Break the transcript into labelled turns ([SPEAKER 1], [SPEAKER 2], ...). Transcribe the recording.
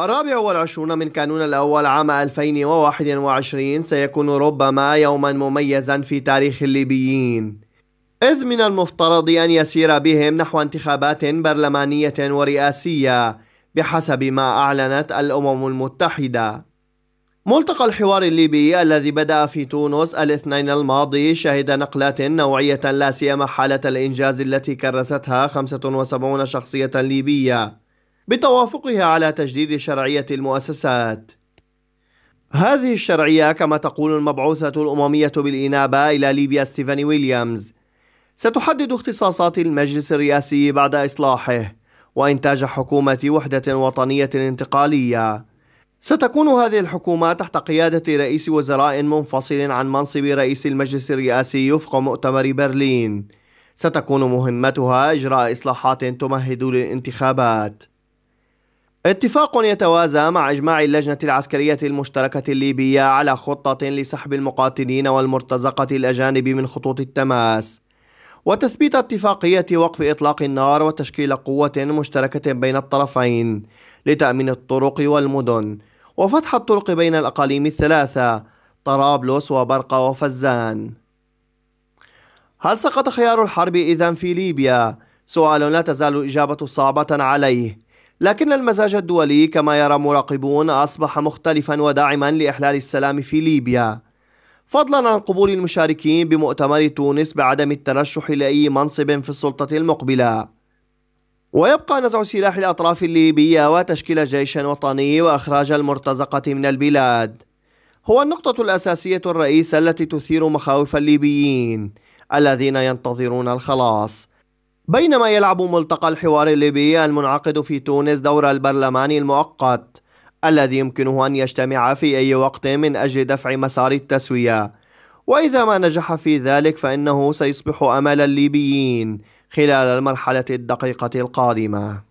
[SPEAKER 1] الرابع والعشرون من كانون الأول عام 2021 سيكون ربما يوما مميزا في تاريخ الليبيين إذ من المفترض أن يسير بهم نحو انتخابات برلمانية ورئاسية بحسب ما أعلنت الأمم المتحدة ملتقى الحوار الليبي الذي بدأ في تونس الاثنين الماضي شهد نقلات نوعية لا سيما حالة الإنجاز التي كرستها 75 شخصية ليبية بتوافقها على تجديد شرعية المؤسسات هذه الشرعية كما تقول المبعوثة الأممية بالإنابة إلى ليبيا ستيفاني ويليامز ستحدد اختصاصات المجلس الرئاسي بعد إصلاحه وإنتاج حكومة وحدة وطنية انتقالية ستكون هذه الحكومة تحت قيادة رئيس وزراء منفصل عن منصب رئيس المجلس الرئاسي وفق مؤتمر برلين ستكون مهمتها إجراء إصلاحات تمهد للانتخابات اتفاق يتوازى مع إجماع اللجنة العسكرية المشتركة الليبية على خطة لسحب المقاتلين والمرتزقة الأجانب من خطوط التماس وتثبيت اتفاقية وقف إطلاق النار وتشكيل قوة مشتركة بين الطرفين لتأمين الطرق والمدن وفتح الطرق بين الأقاليم الثلاثة طرابلس وبرقة وفزان هل سقط خيار الحرب إذا في ليبيا؟ سؤال لا تزال الإجابة صعبة عليه لكن المزاج الدولي كما يرى مراقبون أصبح مختلفا وداعما لإحلال السلام في ليبيا فضلا عن قبول المشاركين بمؤتمر تونس بعدم الترشح لأي منصب في السلطة المقبلة ويبقى نزع سلاح الأطراف الليبية وتشكيل جيش وطني وإخراج المرتزقة من البلاد هو النقطة الأساسية الرئيسة التي تثير مخاوف الليبيين الذين ينتظرون الخلاص بينما يلعب ملتقى الحوار الليبي المنعقد في تونس دور البرلمان المؤقت الذي يمكنه أن يجتمع في أي وقت من أجل دفع مسار التسوية وإذا ما نجح في ذلك فإنه سيصبح أمل الليبيين خلال المرحلة الدقيقة القادمة